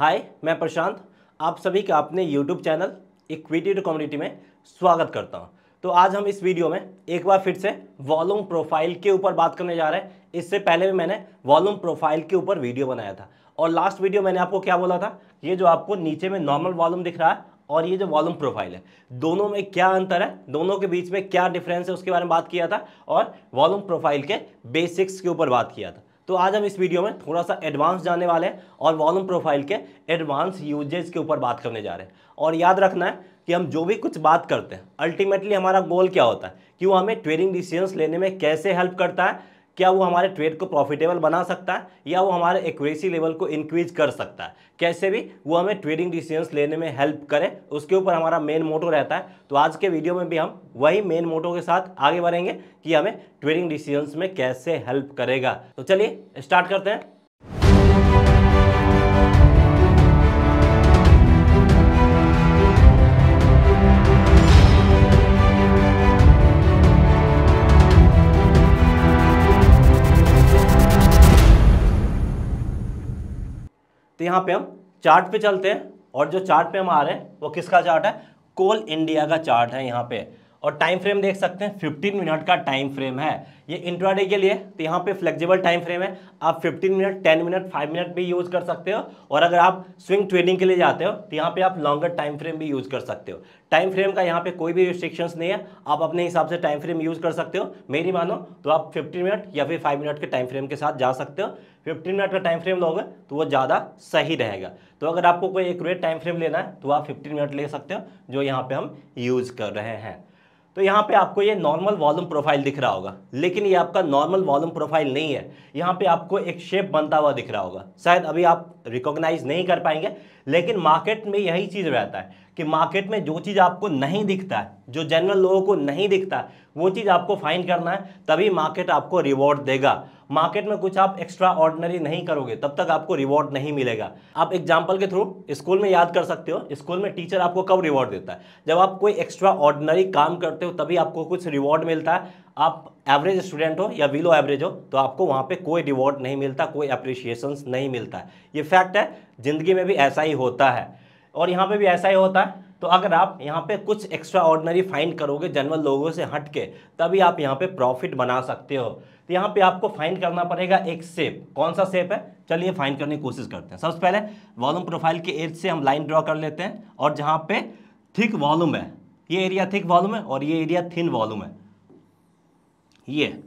हाय मैं प्रशांत आप सभी का अपने YouTube channel equity to community में स्वागत करता हूं तो आज हम इस वीडियो में एक बार फिर से वॉल्यूम प्रोफाइल के ऊपर बात करने जा रहे हैं इससे पहले भी मैंने वॉल्यूम प्रोफाइल के ऊपर वीडियो बनाया था और लास्ट वीडियो मैंने आपको क्या बोला था ये जो आपको नीचे में नॉर्मल वॉल्यूम दिख रहा है और ये जो वॉल्यूम प्रोफाइल है दोनों में क्या अंतर है दोनों के बीच में क्या डिफरेंस है उसके बारे में बात किया था और वॉल्यूम प्रोफाइल के बेसिक्स के ऊपर बात किया था तो आज हम इस वीडियो में थोड़ा सा एडवांस जाने वाले हैं और वॉल्यूम प्रोफाइल के एडवांस यूजेज के ऊपर बात करने जा रहे हैं और याद रखना है कि हम जो भी कुछ बात करते हैं अल्टीमेटली हमारा गोल क्या होता है कि वो हमें ट्रेडिंग डिसीजंस लेने में कैसे हेल्प करता है क्या वो हमारे ट्रेड को प्रॉफिटेबल बना सकता है या वो हमारे एक्यूरेसी लेवल को इंक्रीज कर सकता है कैसे भी वो हमें ट्रेडिंग डिसीजंस लेने में हेल्प करे उसके ऊपर हमारा मेन मोटो रहता है तो आज के वीडियो में भी हम वही मेन मोटो के साथ आगे बढ़ेंगे कि हमें ट्रेडिंग डिसीजंस में कैसे हेल्प करेगा तो चलिए स्टार्ट करते हैं तो यहाँ पे हम चार्ट पे चलते हैं और जो चार्ट पे हम आ रहे हैं वो किसका चार्ट है कोल इंडिया का चार्ट है यहाँ पे और टाइम फ्रेम देख सकते हैं 15 मिनट का टाइम फ्रेम है ये इंट्राडे के लिए तो यहाँ पे फ्लेक्सिबल टाइम फ्रेम है आप 15 मिनट 10 मिनट 5 मिनट भी यूज़ कर सकते हो और अगर आप स्विंग ट्रेडिंग के लिए जाते हो तो यहाँ पे आप लॉन्गर टाइम फ्रेम भी यूज़ कर सकते हो टाइम फ्रेम का यहाँ पे कोई भी रिस्ट्रिक्शंस नहीं है आप अपने हिसाब से टाइम फ्रेम यूज़ कर सकते हो मेरी मानो तो आप फिफ्टीन मिनट या फिर फाइव मिनट के टाइम फ्रेम के साथ जा सकते हो फिफ्टीन मिनट का टाइम फ्रेम लोगे तो वो ज़्यादा सही रहेगा तो अगर आपको कोई एक टाइम फ्रेम लेना है तो आप फिफ्टीन मिनट ले सकते हो जो यहाँ पर हम यूज़ कर रहे हैं तो यहाँ पे आपको ये नॉर्मल वॉल्यूम प्रोफाइल दिख रहा होगा लेकिन ये आपका नॉर्मल वॉल्यूम प्रोफाइल नहीं है यहाँ पे आपको एक शेप बनता हुआ दिख रहा होगा शायद अभी आप रिकॉग्नाइज नहीं कर पाएंगे लेकिन मार्केट में यही चीज़ रहता है कि मार्केट में जो चीज़ आपको नहीं दिखता है जो जनरल लोगों को नहीं दिखता वो चीज़ आपको फाइन करना है तभी मार्केट आपको रिवॉर्ड देगा मार्केट में कुछ आप एक्स्ट्रा ऑर्डनरी नहीं करोगे तब तक आपको रिवॉर्ड नहीं मिलेगा आप एग्जाम्पल के थ्रू स्कूल में याद कर सकते हो स्कूल में टीचर आपको कब रिवॉर्ड देता है जब आप कोई एक्स्ट्रा ऑर्डनरी काम करते हो तभी आपको कुछ रिवॉर्ड मिलता है आप एवरेज स्टूडेंट हो या बिलो एवरेज हो तो आपको वहाँ पर कोई रिवॉर्ड नहीं मिलता कोई अप्रिशिएशन नहीं मिलता ये फैक्ट है ज़िंदगी में भी ऐसा ही होता है और यहाँ पे भी ऐसा ही होता है तो अगर आप यहाँ पे कुछ एक्स्ट्रा ऑर्डनरी फाइंड करोगे जनरल लोगों से हट के तभी आप यहाँ पे प्रॉफिट बना सकते हो तो यहाँ पे आपको फाइंड करना पड़ेगा एक सेप कौन सा सेप है चलिए फाइंड करने की कोशिश करते हैं सबसे पहले वॉलूम प्रोफाइल के एज से हम लाइन ड्रॉ कर लेते हैं और जहाँ पे थिक वॉलूम है ये एरिया थिक वॉलूम है और ये एरिया थिन वॉलूम है ये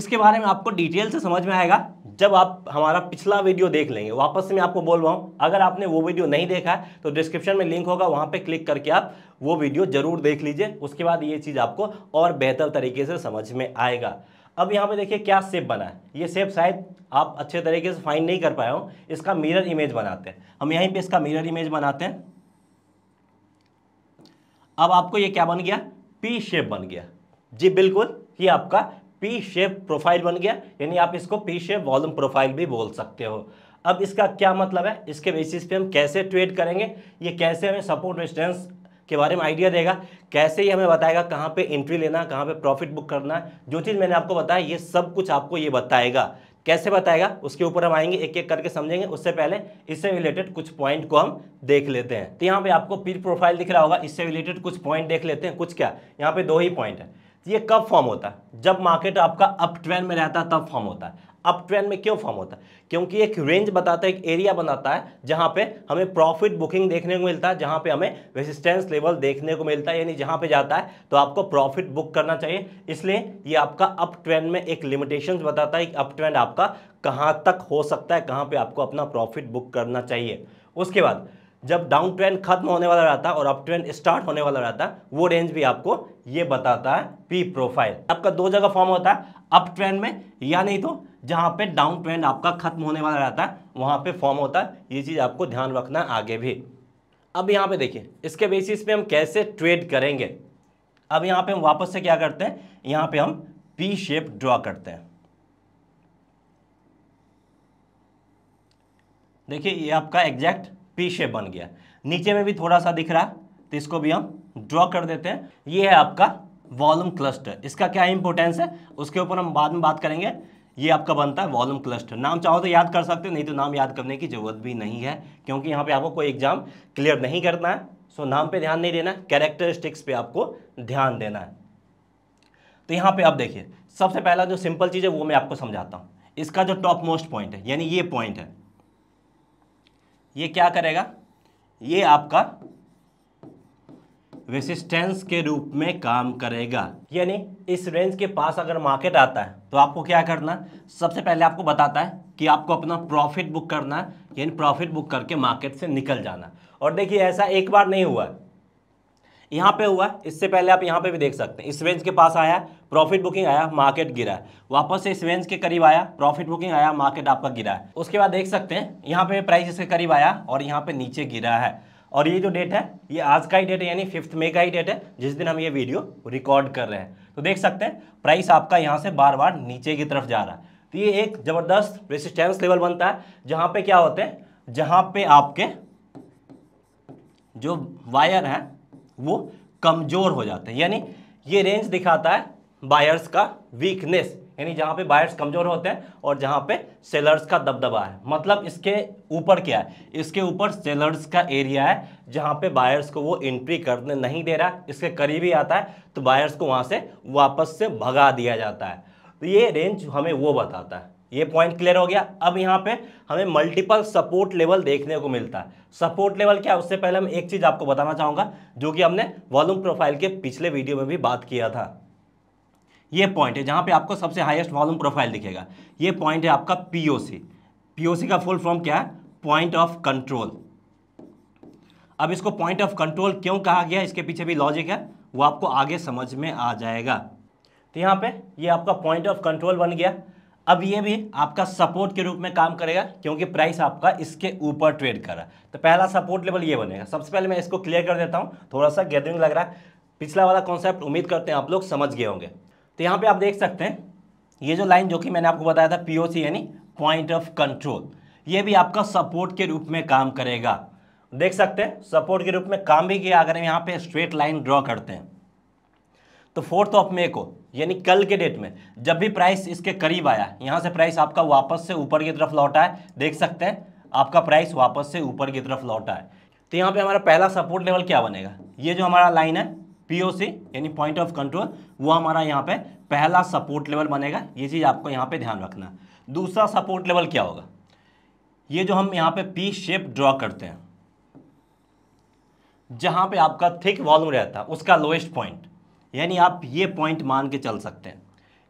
इसके बारे में आपको डिटेल से समझ में आएगा जब आप हमारा पिछला वीडियो देख लेंगे वापस से मैं आपको बोल रहा हूँ अगर आपने वो वीडियो नहीं देखा है तो डिस्क्रिप्शन में लिंक होगा वहाँ पे क्लिक करके आप वो वीडियो जरूर देख लीजिए उसके बाद ये चीज़ आपको और बेहतर तरीके से समझ में आएगा अब यहाँ पे देखिए क्या सेप बना है ये सेप शायद आप अच्छे तरीके से फाइन नहीं कर पाए हो इसका मिरर इमेज बनाते हैं हम यहीं पर इसका मिरर इमेज बनाते हैं अब आपको ये क्या बन गया पी शेप बन गया जी बिल्कुल ये आपका पी शेप प्रोफाइल बन गया यानी आप इसको पी शेप वॉल्यूम प्रोफाइल भी बोल सकते हो अब इसका क्या मतलब है इसके बेसिस पे हम कैसे ट्रेड करेंगे ये कैसे हमें सपोर्ट रेजिस्टेंस के बारे में आइडिया देगा कैसे ये हमें बताएगा कहाँ पे एंट्री लेना कहाँ पे प्रॉफिट बुक करना है जो चीज़ मैंने आपको बताया ये सब कुछ आपको ये बताएगा कैसे बताएगा उसके ऊपर हम आएंगे एक एक करके समझेंगे उससे पहले इससे रिलेटेड कुछ पॉइंट को हम देख लेते हैं तो यहाँ पे आपको पीर प्रोफाइल दिख रहा होगा इससे रिलेटेड कुछ पॉइंट देख लेते हैं कुछ क्या यहाँ पे दो ही पॉइंट है ये कब फॉर्म होता है जब मार्केट आपका अप ट्रेंड में रहता है तब फॉर्म होता है अप ट्रेंड में क्यों फॉर्म होता है क्योंकि एक रेंज बताता है एक एरिया बनाता है जहाँ पे हमें प्रॉफिट बुकिंग देखने को मिलता है जहाँ पे हमें रेजिस्टेंस लेवल देखने को मिलता है यानी जहाँ पे जाता है तो आपको प्रॉफिट बुक करना चाहिए इसलिए ये आपका अप ट्रेंड में एक लिमिटेशन बताता है अप ट्रेंड आपका कहाँ तक हो सकता है कहाँ पर आपको अपना प्रॉफिट बुक करना चाहिए उसके बाद जब डाउन ट्रेंड खत्म होने वाला रहता है और अप ट्रेंड स्टार्ट होने वाला रहता है वो रेंज भी आपको ये बताता है पी प्रोफाइल आपका दो जगह फॉर्म होता है अप ट्रेंड में या नहीं तो जहाँ पे डाउन ट्रेंड आपका खत्म होने वाला रहता है वहाँ पे फॉर्म होता है ये चीज़ आपको ध्यान रखना है आगे भी अब यहाँ पे देखिए इसके बेसिस पे हम कैसे ट्रेड करेंगे अब यहाँ पे हम वापस से क्या करते हैं यहाँ पे हम पी शेप ड्रॉ करते हैं देखिए ये आपका एग्जैक्ट पी शेप बन गया नीचे में भी थोड़ा सा दिख रहा तो इसको भी हम ड्रॉ कर देते हैं ये है आपका वॉल्यूम क्लस्टर इसका क्या इंपॉर्टेंस है उसके ऊपर हम बाद में बात करेंगे ये आपका बनता है वॉल्यूम क्लस्टर नाम चाहो तो याद कर सकते हो नहीं तो नाम याद करने की जरूरत भी नहीं है क्योंकि यहाँ पे आपको कोई एग्जाम क्लियर नहीं करना है सो नाम पे ध्यान नहीं देना कैरेक्टरिस्टिक्स पे आपको ध्यान देना है तो यहाँ पे आप देखिए सबसे पहला जो सिंपल चीज़ है वो मैं आपको समझाता हूँ इसका जो टॉप मोस्ट पॉइंट है यानी ये पॉइंट है ये क्या करेगा ये आपका रेसिस्टेंस के रूप में काम करेगा यानी इस रेंज के पास अगर मार्केट आता है तो आपको क्या करना सबसे पहले आपको बताता है कि आपको अपना प्रॉफिट बुक करना यानी प्रॉफिट बुक करके मार्केट से निकल जाना और देखिए ऐसा एक बार नहीं हुआ यहाँ पे हुआ है इससे पहले आप यहाँ पे भी देख सकते हैं इस रेंज के पास आया प्रॉफिट बुकिंग आया मार्केट गिरा है वापस से इस रेंज के करीब आया प्रॉफिट बुकिंग आया मार्केट आपका गिरा है उसके बाद देख सकते हैं यहाँ पे प्राइस इसके करीब आया और यहाँ पे नीचे गिरा है और ये जो डेट है ये आज का ही डेट है यानी फिफ्थ मे का ही डेट है जिस दिन हम ये वीडियो रिकॉर्ड कर रहे हैं तो देख सकते हैं प्राइस आपका यहाँ से बार बार नीचे की तरफ जा रहा है तो ये एक ज़बरदस्त रेसिस्टेंस लेवल बनता है जहाँ पे क्या होते हैं जहाँ पे आपके जो वायर हैं वो कमज़ोर हो जाते हैं यानी ये रेंज दिखाता है बायर्स का वीकनेस यानी जहाँ पे बायर्स कमज़ोर होते हैं और जहाँ पे सेलर्स का दबदबा है मतलब इसके ऊपर क्या है इसके ऊपर सेलर्स का एरिया है जहाँ पे बायर्स को वो एंट्री करने नहीं दे रहा इसके करीब ही आता है तो बायर्स को वहाँ से वापस से भगा दिया जाता है तो ये रेंज हमें वो बताता है ये पॉइंट क्लियर हो गया अब यहाँ पे हमें मल्टीपल सपोर्ट लेवल देखने को मिलता है सपोर्ट लेवल क्या है उससे पहले मैं एक चीज़ आपको बताना चाहूंगा जो कि हमने वॉल्यूम प्रोफाइल के पिछले वीडियो में भी बात किया था ये पॉइंट है जहां पे आपको सबसे हाईएस्ट वॉल्यूम प्रोफाइल दिखेगा ये पॉइंट है आपका पीओसी पीओसी का फुल फॉर्म क्या है पॉइंट ऑफ कंट्रोल अब इसको पॉइंट ऑफ कंट्रोल क्यों कहा गया इसके पीछे भी लॉजिक है वो आपको आगे समझ में आ जाएगा तो यहाँ पे ये आपका पॉइंट ऑफ कंट्रोल बन गया अब ये भी आपका सपोर्ट के रूप में काम करेगा क्योंकि प्राइस आपका इसके ऊपर ट्रेड कर रहा है तो पहला सपोर्ट लेवल ये बनेगा सबसे पहले मैं इसको क्लियर कर देता हूँ थोड़ा सा गैदरिंग लग रहा है पिछला वाला कॉन्सेप्ट उम्मीद करते हैं आप लोग समझ गए होंगे तो यहाँ पे आप देख सकते हैं ये जो लाइन जो कि मैंने आपको बताया था पी यानी पॉइंट ऑफ कंट्रोल ये भी आपका सपोर्ट के रूप में काम करेगा देख सकते हैं सपोर्ट के रूप में काम भी किया अगर हम यहाँ पे स्ट्रेट लाइन ड्रॉ करते हैं तो फोर्थ ऑफ मे को यानी कल के डेट में जब भी प्राइस इसके करीब आया यहाँ से प्राइस आपका वापस से ऊपर की तरफ लौटा है देख सकते हैं आपका प्राइस वापस से ऊपर की तरफ लौटा है तो यहाँ पे हमारा पहला सपोर्ट लेवल क्या बनेगा ये जो हमारा लाइन है पीओसी यानी पॉइंट ऑफ कंट्रोल वो हमारा यहाँ पे पहला सपोर्ट लेवल बनेगा ये चीज़ आपको यहाँ पे ध्यान रखना दूसरा सपोर्ट लेवल क्या होगा ये जो हम यहाँ पे पी शेप ड्रॉ करते हैं जहाँ पे आपका थिक वॉल्यूम रहता है उसका लोएस्ट पॉइंट यानी आप ये पॉइंट मान के चल सकते हैं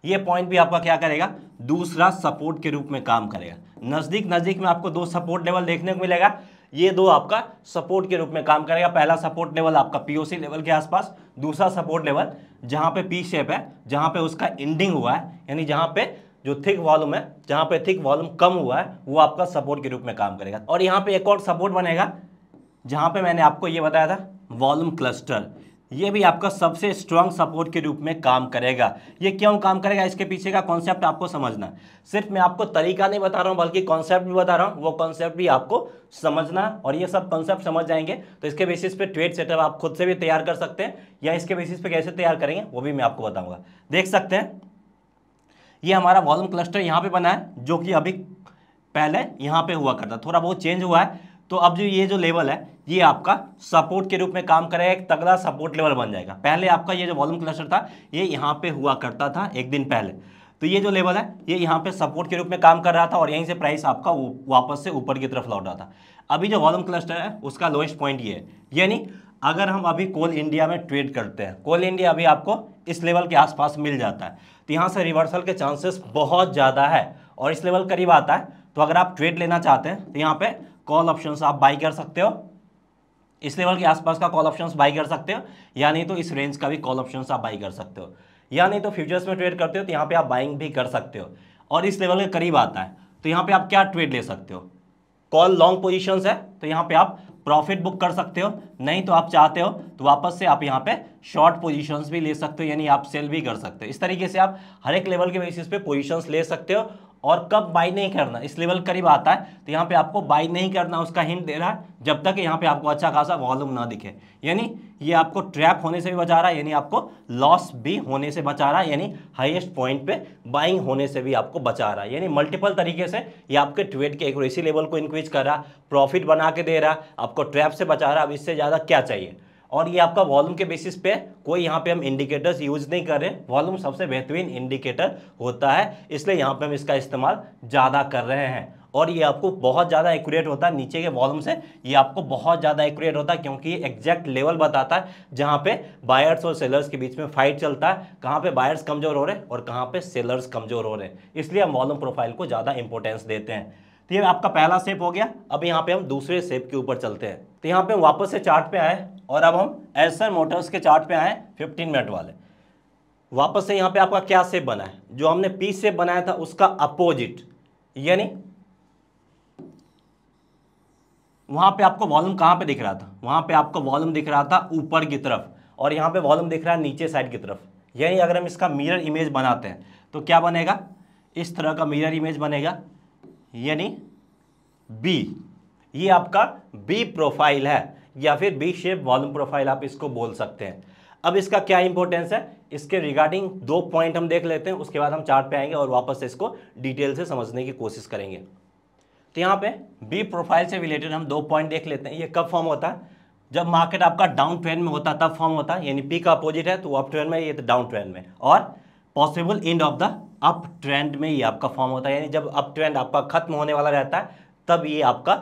ये पॉइंट भी आपका क्या करेगा दूसरा सपोर्ट के रूप में काम करेगा नज़दीक नज़दीक में आपको दो सपोर्ट लेवल देखने को मिलेगा ये दो आपका सपोर्ट के रूप में काम करेगा पहला सपोर्ट लेवल आपका पीओसी लेवल के आसपास दूसरा सपोर्ट लेवल जहाँ पे पी शेप है जहाँ पे उसका एंडिंग हुआ है यानी जहाँ पे जो थिक वॉल्यूम है जहाँ पे थिक वॉल्यूम कम हुआ है वो आपका सपोर्ट के रूप में काम करेगा और यहाँ पे एक और सपोर्ट बनेगा जहाँ पे मैंने आपको ये बताया था वॉल्यूम क्लस्टर ये भी आपका सबसे स्ट्रांग सपोर्ट के रूप में काम करेगा ये क्यों काम करेगा इसके पीछे का कॉन्सेप्ट आपको समझना सिर्फ मैं आपको तरीका नहीं बता रहा हूँ बल्कि कॉन्सेप्ट भी बता रहा हूँ वो कॉन्सेप्ट भी आपको समझना और ये सब कॉन्सेप्ट समझ जाएंगे तो इसके बेसिस पे ट्रेड सेटअप आप खुद से भी तैयार कर सकते हैं या इसके बेसिस पे कैसे तैयार करेंगे वो भी मैं आपको बताऊँगा देख सकते हैं ये हमारा वॉल्यूम क्लस्टर यहाँ पे बना है जो कि अभी पहले यहाँ पे हुआ करता थोड़ा बहुत चेंज हुआ है तो अब जो ये जो लेवल है ये आपका सपोर्ट के रूप में काम करेगा एक तगड़ा सपोर्ट लेवल बन जाएगा पहले आपका ये जो वॉल्यूम क्लस्टर था ये यहाँ पे हुआ करता था एक दिन पहले तो ये जो लेवल है ये यहाँ पे सपोर्ट के रूप में काम कर रहा था और यहीं से प्राइस आपका वापस से ऊपर की तरफ लौट रहा था अभी जो वॉल्यूम क्लस्टर है उसका लोएस्ट पॉइंट ये है यानी अगर हम अभी कोल इंडिया में ट्रेड करते हैं कोल इंडिया अभी आपको इस लेवल के आसपास मिल जाता है तो यहाँ से रिवर्सल के चांसेस बहुत ज़्यादा है और इस लेवल करीब आता है तो अगर आप ट्रेड लेना चाहते हैं तो यहाँ पे कॉल ऑप्शन आप बाई कर सकते हो इस लेवल के आसपास का कॉल ऑप्शंस बाई कर सकते हो या नहीं तो इस रेंज का भी कॉल ऑप्शंस आप बाई कर सकते हो या नहीं तो फ्यूचर्स में ट्रेड करते हो तो यहाँ पे आप बाइंग भी कर सकते हो और इस लेवल के करीब आता है तो यहाँ पे आप क्या ट्रेड ले सकते हो कॉल लॉन्ग पोजिशन है तो यहाँ पे आप प्रॉफिट बुक कर सकते हो नहीं तो आप चाहते हो तो वापस से आप यहाँ पे शॉर्ट पोजीशंस भी ले सकते हो यानी आप सेल भी कर सकते हो इस तरीके से आप हर एक लेवल के बेसिस पे पोजिशंस ले सकते हो और कब बाई नहीं करना इस लेवल करीब आता है तो यहाँ पे आपको बाई नहीं करना उसका हिंट दे रहा है जब तक यहाँ पे आपको अच्छा खासा वॉल्यूम ना दिखे यानी ये आपको ट्रैप होने से भी बचा रहा है यानी आपको लॉस भी होने से बचा रहा है यानी हाईएस्ट पॉइंट पे बाइंग होने से भी आपको बचा रहा है यानी मल्टीपल तरीके से ये आपके ट्रेड के एक्यूरेसी लेवल को इंक्रीज कर रहा प्रॉफिट बना के दे रहा आपको ट्रैप से बचा रहा अब इससे ज़्यादा क्या चाहिए और ये आपका वॉल्यूम के बेसिस पे कोई यहाँ पे हम इंडिकेटर्स यूज नहीं कर रहे हैं वॉल्यूम सबसे बेहतरीन इंडिकेटर होता है इसलिए यहाँ पे हम इसका इस्तेमाल ज़्यादा कर रहे हैं और ये आपको बहुत ज़्यादा एक्यूरेट होता है नीचे के वॉल्यूम से ये आपको बहुत ज़्यादा एक्यूरेट होता है क्योंकि एग्जैक्ट लेवल बताता है जहाँ पे बायर्स और सेलर्स के बीच में फाइट चलता है कहाँ पे बायर्स कमज़ोर हो रहे हैं और कहाँ पे सेलर्स कमज़ोर हो रहे हैं इसलिए हम वॉल्यूम प्रोफाइल को ज़्यादा इंपॉर्टेंस देते हैं तो ये आपका पहला सेप हो गया अब यहाँ पर हम दूसरे सेप के ऊपर चलते हैं तो यहाँ पे वापस से चार्ट पे आए और अब हम एसर मोटर्स के चार्ट पे आए 15 मिनट वाले वापस से यहाँ पे आपका क्या सेप बना है जो हमने पी सेप बनाया था उसका अपोजिट यानी वहाँ पे आपको वॉल्यूम कहाँ पे दिख रहा था वहाँ पे आपको वॉल्यूम दिख रहा था ऊपर की तरफ और यहाँ पे वॉल्यूम दिख रहा है नीचे साइड की तरफ यानी अगर हम इसका मिरर इमेज बनाते हैं तो क्या बनेगा इस तरह का मिरर इमेज बनेगा यानी बी ये आपका बी प्रोफाइल है या फिर बी शेप वॉल्यूम प्रोफाइल आप इसको बोल सकते हैं अब इसका क्या इंपॉर्टेंस है इसके रिगार्डिंग दो पॉइंट हम देख लेते हैं उसके बाद हम चार्ट पे आएंगे और वापस इसको डिटेल से समझने की कोशिश करेंगे तो यहाँ पे बी प्रोफाइल से रिलेटेड हम दो पॉइंट देख लेते हैं ये कब फॉर्म होता है जब मार्केट आपका डाउन ट्रेंड में होता तब फॉर्म होता यानी पी का अपोजिट है तो अप ट्रेंड में ये तो डाउन ट्रेंड में और possible end of the up trend में ये आपका फॉर्म होता है यानी जब अप ट्रेंड आपका खत्म होने वाला रहता है तब ये आपका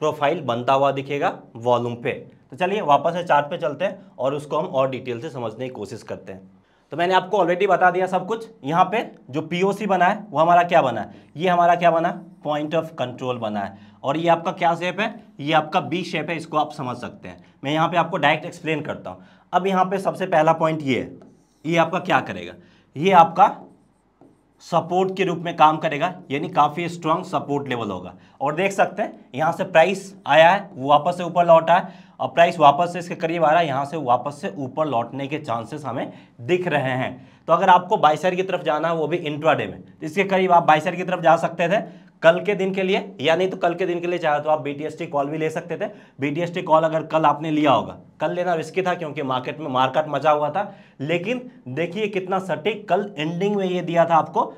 प्रोफाइल बनता हुआ दिखेगा वॉल्यूम पे तो चलिए वापस से चार्ट पे चलते हैं और उसको हम और डिटेल से समझने की कोशिश करते हैं तो मैंने आपको ऑलरेडी बता दिया सब कुछ यहाँ पे जो पीओसी बना है वो हमारा क्या बना है ये हमारा क्या बना है पॉइंट ऑफ कंट्रोल बना है और ये आपका क्या शेप है ये आपका बी शेप है इसको आप समझ सकते हैं मैं यहाँ पर आपको डायरेक्ट एक्सप्लेन करता हूँ अब यहाँ पर सबसे पहला पॉइंट ये है ये आपका क्या करेगा ये आपका सपोर्ट के रूप में काम करेगा यानी काफ़ी स्ट्रांग सपोर्ट लेवल होगा और देख सकते हैं यहाँ से प्राइस आया है वो वापस से ऊपर लौटा है और प्राइस वापस से इसके करीब आ रहा है यहाँ से वापस से ऊपर लौटने के चांसेस हमें दिख रहे हैं तो अगर आपको बाइसर की तरफ जाना है वो भी इंट्राडे में तो इसके करीब आप बाइसर की तरफ जा सकते थे कल के दिन के लिए या नहीं तो कल के दिन के लिए चाहे तो आप बीटीएसटी कॉल भी ले सकते थे बीटीएसटी कॉल अगर कल आपने लिया होगा कल लेना रिस्की था क्योंकि मार्केट में मार्केट मजा हुआ था लेकिन देखिए कितना सटीक कल एंडिंग में ये दिया था आपको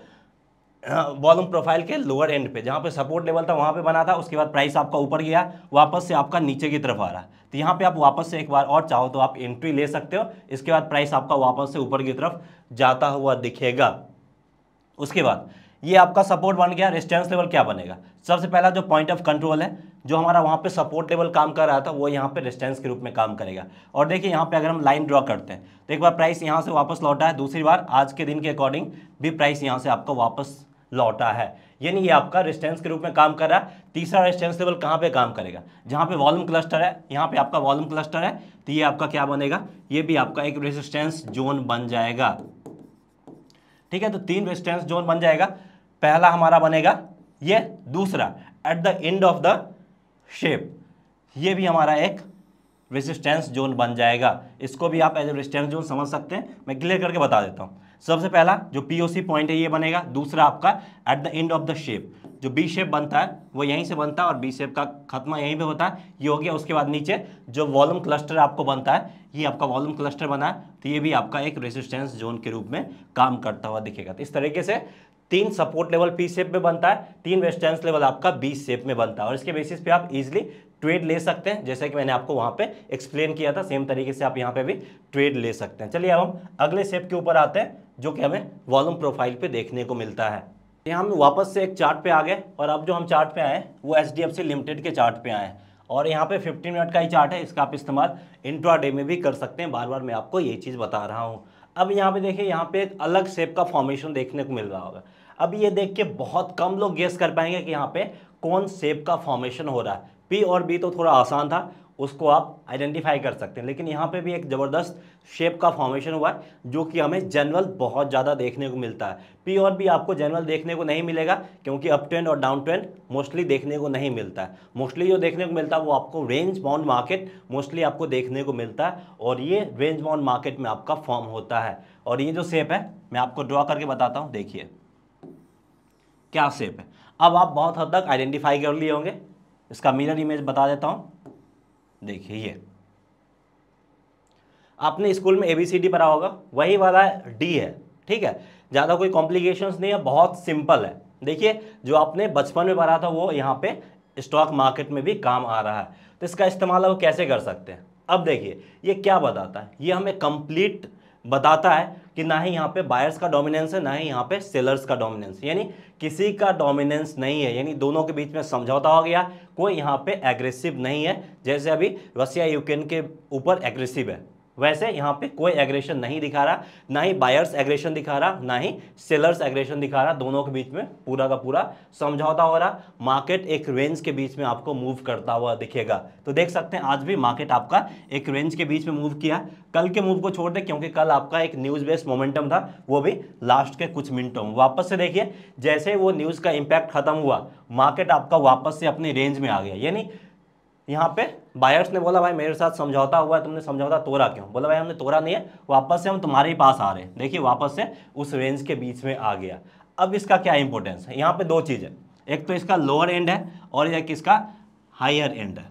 वॉल्यूम प्रोफाइल के लोअर एंड पे जहाँ पे सपोर्ट लेवल था वहाँ पे बना था उसके बाद प्राइस आपका ऊपर गया वापस से आपका नीचे की तरफ आ रहा है तो यहाँ पे आप वापस से एक बार और चाहो तो आप एंट्री ले सकते हो इसके बाद प्राइस आपका वापस से ऊपर की तरफ जाता हुआ दिखेगा उसके बाद ये आपका सपोर्ट बन गया रेस्टेंस लेवल क्या बनेगा सबसे पहला जो पॉइंट ऑफ कंट्रोल है जो हमारा वहाँ पे सपोर्ट लेवल काम कर रहा था वो यहाँ पे रेस्टेंस के रूप में काम करेगा और देखिए यहाँ पे अगर हम लाइन ड्रॉ करते हैं तो एक बार प्राइस यहाँ से वापस लौटा है दूसरी बार आज के दिन के अकॉर्डिंग भी प्राइस यहाँ से आपका वापस लौटा है यानी ये आपका रेस्टेंस के रूप में काम कर रहा है तीसरा रेस्टेंस लेवल कहाँ पे काम करेगा जहाँ पे वॉल्यूम क्लस्टर है यहाँ पे आपका वॉल्यूम क्लस्टर है तो ये आपका क्या बनेगा ये भी आपका एक रेजिस्टेंस जोन बन जाएगा ठीक है तो तीन रेजिस्टेंस जोन बन जाएगा पहला हमारा बनेगा ये दूसरा at the end of the shape ये भी हमारा एक रेजिस्टेंस जोन बन जाएगा इसको भी आप एज ए रेजिस्टेंस जोन समझ सकते हैं मैं क्लियर करके बता देता हूँ सबसे पहला जो पीओसी पॉइंट है ये बनेगा दूसरा आपका at the end of the shape जो बी शेप बनता है वो यहीं से बनता है और बी शेप का खत्मा यहीं पे होता है ये हो गया उसके बाद नीचे जो वॉल्यूम क्लस्टर आपको बनता है ये आपका वॉल्यूम क्लस्टर बना है तो ये भी आपका एक रेजिस्टेंस जोन के रूप में काम करता हुआ दिखेगा तो इस तरीके से तीन सपोर्ट लेवल पी शेप में बनता है तीन वेस्टेंस लेवल आपका बी सेप में बनता है और इसके बेसिस पे आप इजिली ट्रेड ले सकते हैं जैसे कि मैंने आपको वहाँ पे एक्सप्लेन किया था सेम तरीके से आप यहाँ पे भी ट्रेड ले सकते हैं चलिए अब हम अगले सेप के ऊपर आते हैं जो कि हमें वॉल्यूम प्रोफाइल पे देखने को मिलता है यहाँ हम वापस से एक चार्ट पे आ गए और अब जो हम चार्ट पे आए हैं वो एच लिमिटेड के चार्ट पे आए हैं और यहाँ पे 15 मिनट का ही चार्ट है इसका आप इस्तेमाल इंट्रा में भी कर सकते हैं बार बार मैं आपको ये चीज़ बता रहा हूँ अब यहाँ पे देखिए यहाँ पे एक अलग शेप का फॉर्मेशन देखने को मिल रहा होगा अब ये देख के बहुत कम लोग गेस कर पाएंगे कि यहाँ पे कौन सेप का फॉर्मेशन हो रहा है पी और बी तो थोड़ा आसान था उसको आप आइडेंटिफाई कर सकते हैं लेकिन यहाँ पे भी एक ज़बरदस्त शेप का फॉर्मेशन हुआ है जो कि हमें जनरल बहुत ज़्यादा देखने को मिलता है पी और बी आपको जनरल देखने को नहीं मिलेगा क्योंकि अप ट्रेंड और डाउन ट्रेंड मोस्टली देखने को नहीं मिलता है मोस्टली जो देखने को मिलता है वो आपको रेंज बाउंड मार्केट मोस्टली आपको देखने को मिलता है और ये रेंज बाउंड मार्केट में आपका फॉर्म होता है और ये जो शेप है मैं आपको ड्रॉ करके बताता हूँ देखिए क्या शेप है अब आप बहुत हद तक आइडेंटिफाई कर लिए होंगे इसका मिरर इमेज बता देता हूँ देखिए ये आपने स्कूल में एबीसीडी पढ़ा होगा वही वाला डी है ठीक है ज़्यादा कोई कॉम्प्लिकेशंस नहीं है बहुत सिंपल है देखिए जो आपने बचपन में पढ़ा था वो यहाँ पे स्टॉक मार्केट में भी काम आ रहा है तो इसका इस्तेमाल आप कैसे कर सकते हैं अब देखिए ये क्या बताता है ये हमें कंप्लीट बताता है कि ना ही यहाँ पे बायर्स का डोमिनेंस है ना ही यहाँ पे सेलर्स का डोमिनेंस यानी किसी का डोमिनेंस नहीं है यानी दोनों के बीच में समझौता हो गया कोई यहाँ पे एग्रेसिव नहीं है जैसे अभी रसिया यूक्रेन के ऊपर एग्रेसिव है वैसे यहाँ पे कोई एग्रेशन नहीं दिखा रहा ना ही बायर्स एग्रेशन दिखा रहा ना ही सेलर्स एग्रेशन दिखा रहा दोनों के बीच में पूरा का पूरा समझौता हो रहा मार्केट एक रेंज के बीच में आपको मूव करता हुआ दिखेगा तो देख सकते हैं आज भी मार्केट आपका एक रेंज के बीच में मूव किया कल के मूव को छोड़ दे क्योंकि कल आपका एक न्यूज़ बेस्ड मोमेंटम था वो भी लास्ट के कुछ मिनटों में वापस से देखिए जैसे वो न्यूज़ का इम्पैक्ट खत्म हुआ मार्केट आपका वापस से अपनी रेंज में आ गया यानी यहाँ पे बायर्स ने बोला भाई मेरे साथ समझौता हुआ है तुमने समझौता तोड़ा क्यों बोला भाई हमने तोड़ा नहीं है वापस से हम तुम्हारे ही पास आ रहे हैं देखिए वापस से उस रेंज के बीच में आ गया अब इसका क्या इंपॉर्टेंस है यहाँ पे दो चीज़ है एक तो इसका लोअर एंड है और एक इसका हायर एंड है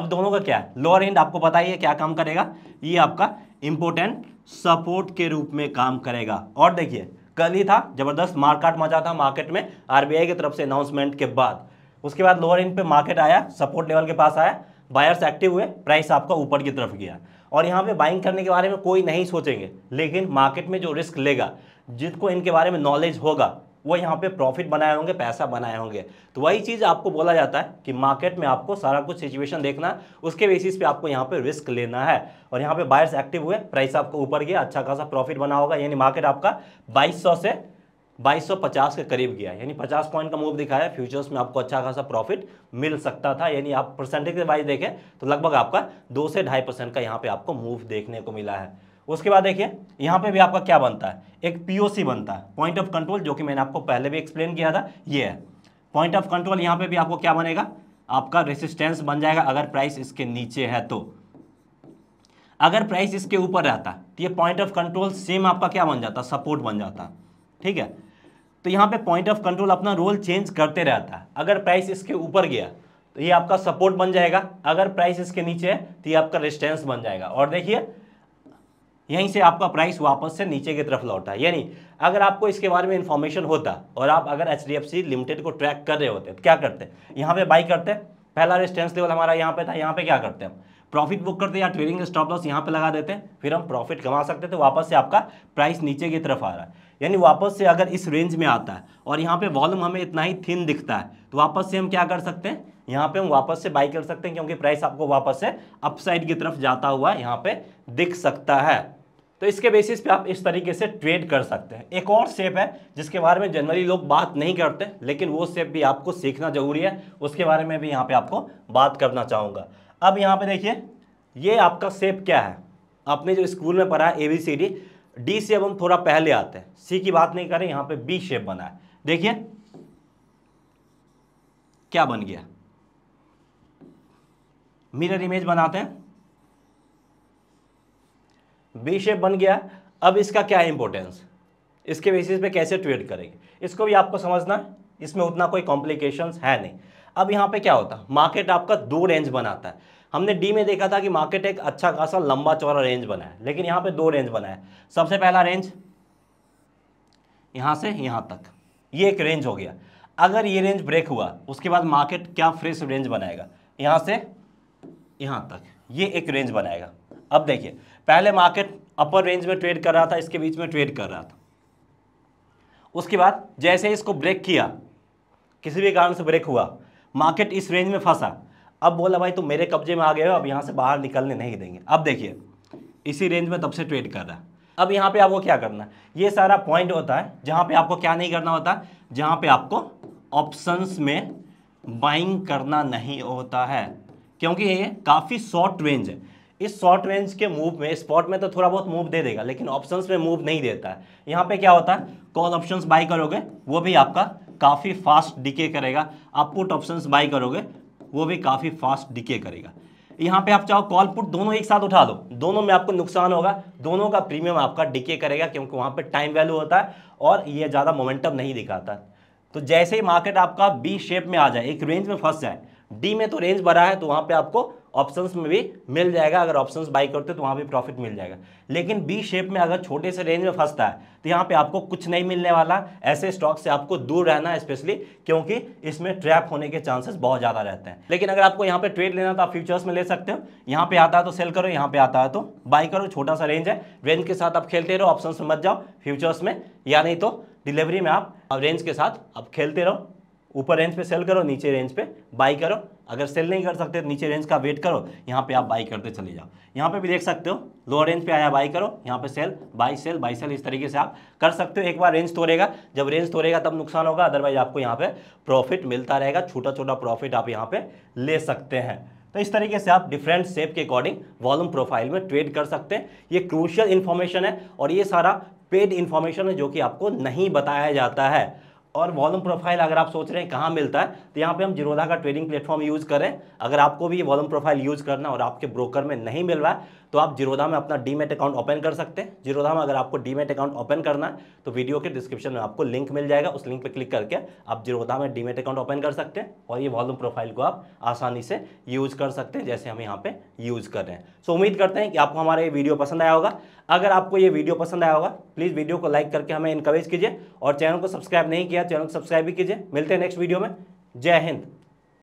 अब दोनों का क्या है लोअर एंड आपको पता ही है क्या काम करेगा ये आपका इम्पोर्टेंट सपोर्ट के रूप में काम करेगा और देखिए कल ही था जबरदस्त मार्केट मचा था मार्केट में आरबीआई की तरफ से अनाउंसमेंट के बाद उसके बाद लोअर एंड पे मार्केट आया सपोर्ट लेवल के पास आया बायर्स एक्टिव हुए प्राइस आपका ऊपर की तरफ गया और यहाँ पे बाइंग करने के बारे में कोई नहीं सोचेंगे लेकिन मार्केट में जो रिस्क लेगा जिसको इनके बारे में नॉलेज होगा वो यहाँ पे प्रॉफिट बनाए होंगे पैसा बनाए होंगे तो वही चीज़ आपको बोला जाता है कि मार्केट में आपको सारा कुछ सिचुएशन देखना उसके बेसिस पे आपको यहाँ पे रिस्क लेना है और यहाँ पे बायर्स एक्टिव हुए प्राइस आपको ऊपर गया अच्छा खासा प्रॉफिट बना होगा यानी मार्केट आपका 2200 से 2250 के करीब गया यानी 50 पॉइंट का मूव दिखाया फ्यूचर्स में आपको अच्छा खासा प्रॉफिट मिल सकता था यानी आप परसेंटेज के वाइज देखें तो लगभग आपका दो से ढाई परसेंट का यहाँ पे आपको मूव देखने को मिला है उसके बाद देखिए यहाँ पे भी आपका क्या बनता है एक पीओसी बनता है पॉइंट ऑफ कंट्रोल जो कि मैंने आपको पहले भी एक्सप्लेन किया था ये है पॉइंट ऑफ कंट्रोल यहाँ पे भी आपको क्या बनेगा आपका रेसिस्टेंस बन जाएगा अगर प्राइस इसके नीचे है तो अगर प्राइस इसके ऊपर रहता तो ये पॉइंट ऑफ कंट्रोल सेम आपका क्या बन जाता सपोर्ट बन जाता ठीक है तो यहाँ पे पॉइंट ऑफ कंट्रोल अपना रोल चेंज करते रहता है अगर प्राइस इसके ऊपर गया तो ये आपका सपोर्ट बन जाएगा अगर प्राइस इसके नीचे है तो ये आपका रेजिस्टेंस बन जाएगा और देखिए यहीं से आपका प्राइस वापस से नीचे की तरफ लौटा यानी अगर आपको इसके बारे में इन्फॉर्मेशन होता और आप अगर एच लिमिटेड को ट्रैक कर रहे होते तो क्या करते यहाँ पे बाई करते पहला रेजिस्टेंस लेवल हमारा यहाँ पे था यहाँ पे क्या करते हैं प्रॉफिट बुक करते या ट्रेडिंग स्टॉप लॉस यहाँ पे लगा देते फिर हम प्रॉफिट कमा सकते थे वापस से आपका प्राइस नीचे की तरफ आ रहा है यानी वापस से अगर इस रेंज में आता है और यहाँ पे वॉल्यूम हमें इतना ही थिन दिखता है तो वापस से हम क्या कर सकते हैं यहाँ पे हम वापस से बाई कर सकते हैं क्योंकि प्राइस आपको वापस से अपसाइड की तरफ जाता हुआ यहाँ पे दिख सकता है तो इसके बेसिस पे आप इस तरीके से ट्रेड कर सकते हैं एक और सेप है जिसके बारे में जनरली लोग बात नहीं करते लेकिन वो सेप भी आपको सीखना जरूरी है उसके बारे में भी यहाँ पे आपको बात करना चाहूँगा अब यहाँ पे देखिए ये आपका सेप क्या है आपने जो स्कूल में पढ़ा है A B C D D shape हम थोड़ा पहले आते हैं सी की बात नहीं करें यहां पे बी शेप बना है देखिए क्या बन गया मिरर इमेज बनाते हैं बी शेप बन गया अब इसका क्या इंपॉर्टेंस इसके बेसिस पे कैसे ट्रेड करेंगे इसको भी आपको समझना है इसमें उतना कोई कॉम्प्लिकेशंस है नहीं अब यहां पे क्या होता मार्केट आपका दो रेंज बनाता है हमने डी में देखा था कि मार्केट एक अच्छा खासा लंबा चौड़ा रेंज बना है लेकिन यहाँ पे दो रेंज बना है सबसे पहला रेंज यहाँ से यहाँ तक ये एक रेंज हो गया अगर ये रेंज ब्रेक हुआ उसके बाद मार्केट क्या फ्रेश रेंज बनाएगा यहाँ से यहाँ तक ये एक रेंज बनाएगा अब देखिए पहले मार्केट अपर रेंज में ट्रेड कर रहा था इसके बीच में ट्रेड कर रहा था उसके बाद जैसे इसको ब्रेक किया किसी भी कारण से ब्रेक हुआ मार्केट इस रेंज में फंसा अब बोला भाई तुम मेरे कब्जे में आ गए हो अब यहाँ से बाहर निकलने नहीं देंगे अब देखिए इसी रेंज में तब से ट्रेड कर रहा है अब यहाँ पे आपको क्या करना है ये सारा पॉइंट होता है जहाँ पे आपको क्या नहीं करना होता जहाँ पे आपको ऑप्शंस में बाइंग करना नहीं होता है क्योंकि ये काफ़ी शॉर्ट रेंज है इस शॉर्ट रेंज के मूव में स्पॉट में तो थोड़ा बहुत मूव दे देगा लेकिन ऑप्शंस में मूव नहीं देता है यहाँ पे क्या होता है कॉल ऑप्शंस बाई करोगे वो भी आपका काफ़ी फास्ट डिके करेगा आप पुट ऑप्शंस बाई करोगे वो भी काफ़ी फास्ट डिके करेगा यहाँ पे आप चाहो कॉल पुट दोनों एक साथ उठा दो दोनों में आपको नुकसान होगा दोनों का प्रीमियम आपका डिके करेगा क्योंकि वहाँ पे टाइम वैल्यू होता है और ये ज़्यादा मोमेंटम नहीं दिखाता तो जैसे ही मार्केट आपका बी शेप में आ जाए एक रेंज में फंस जाए डी में तो रेंज बढ़ा है तो वहाँ पर आपको ऑप्शंस में भी मिल जाएगा अगर ऑप्शंस बाई करते तो वहाँ भी प्रॉफिट मिल जाएगा लेकिन बी शेप में अगर छोटे से रेंज में फंसता है तो यहाँ पे आपको कुछ नहीं मिलने वाला ऐसे स्टॉक से आपको दूर रहना स्पेशली क्योंकि इसमें ट्रैप होने के चांसेस बहुत ज़्यादा रहते हैं लेकिन अगर आपको यहाँ पे ट्रेड लेना तो आप फ्यूचर्स में ले सकते हो यहाँ पे आता है तो सेल करो यहाँ पे आता है तो बाई करो छोटा सा रेंज है रेंज के साथ आप खेलते रहो ऑप्शन में मत जाओ फ्यूचर्स में या नहीं तो डिलीवरी में आप रेंज के साथ आप खेलते रहो ऊपर रेंज पे सेल करो नीचे रेंज पे बाई करो अगर सेल नहीं कर सकते तो नीचे रेंज का वेट करो यहाँ पे आप बाई करते चले जाओ यहाँ पे भी देख सकते हो लोअर रेंज पे आया बाई करो यहाँ पे sell buy sell buy sell इस तरीके से आप कर सकते हो एक बार रेंज तोड़ेगा जब रेंज तोड़ेगा तब नुकसान होगा अदरवाइज आपको यहाँ पर प्रॉफिट मिलता रहेगा छोटा छोटा प्रॉफिट आप यहाँ पर ले सकते हैं तो इस तरीके से आप डिफरेंट सेप के अकॉर्डिंग वॉल्यूम प्रोफाइल में ट्रेड कर सकते हैं ये क्रूशियल इन्फॉर्मेशन है और ये सारा पेड इन्फॉर्मेशन है जो कि आपको नहीं बताया जाता है और वॉलम प्रोफाइल अगर आप सोच रहे हैं कहाँ मिलता है तो यहाँ पे हम जिरोधा का ट्रेडिंग प्लेटफॉर्म यूज़ करें अगर आपको भी ये वॉलम प्रोफाइल यूज़ करना और आपके ब्रोकर में नहीं मिल रहा है तो आप जिरोधा में अपना डीमेट अकाउंट ओपन कर सकते हैं जिरोधा में अगर आपको डीमेट अकाउंट ओपन करना है तो वीडियो के डिस्क्रिप्शन में आपको लिंक मिल जाएगा उस लिंक पर क्लिक करके आप जिरोधा में डीमेट अकाउंट ओपन कर सकते हैं और ये वॉलम प्रोफाइल को आप आसानी से यूज़ कर सकते हैं जैसे हम यहाँ पर यूज़ कर रहे हैं सो उम्मीद करते हैं कि आपको हमारा ये वीडियो पसंद आया होगा अगर आपको ये वीडियो पसंद आया होगा प्लीज़ वीडियो को लाइक करके हमें इनकरेज कीजिए और चैनल को सब्सक्राइब नहीं किया चैनल को सब्सक्राइब भी कीजिए मिलते हैं नेक्स्ट वीडियो में जय हिंद